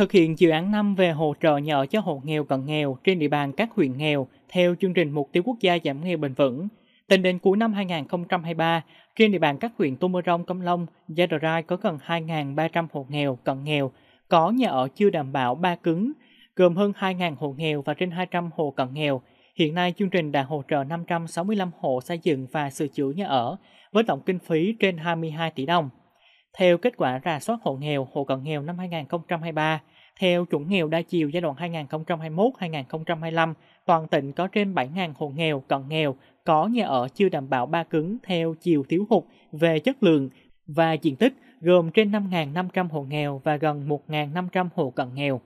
Thực hiện dự án 5 về hỗ trợ nhà ở cho hộ nghèo cận nghèo trên địa bàn các huyện nghèo theo chương trình Mục tiêu quốc gia giảm nghèo bền vững. Tính đến cuối năm 2023, trên địa bàn các huyện Tô Mơ Rông, Cấm Long, Gia Đờ Rai có gần 2.300 hộ nghèo cận nghèo có nhà ở chưa đảm bảo ba cứng, gồm hơn 2.000 hộ nghèo và trên 200 hộ cận nghèo. Hiện nay, chương trình đã hỗ trợ 565 hộ xây dựng và sửa chữa nhà ở với tổng kinh phí trên 22 tỷ đồng. Theo kết quả rà soát hộ nghèo, hộ cận nghèo năm 2023, theo chuẩn nghèo đa chiều giai đoạn 2021-2025, toàn tỉnh có trên 7.000 hộ nghèo, cận nghèo có nhà ở chưa đảm bảo ba cứng theo chiều thiếu hụt về chất lượng và diện tích, gồm trên 5.500 hộ nghèo và gần 1.500 hộ cận nghèo.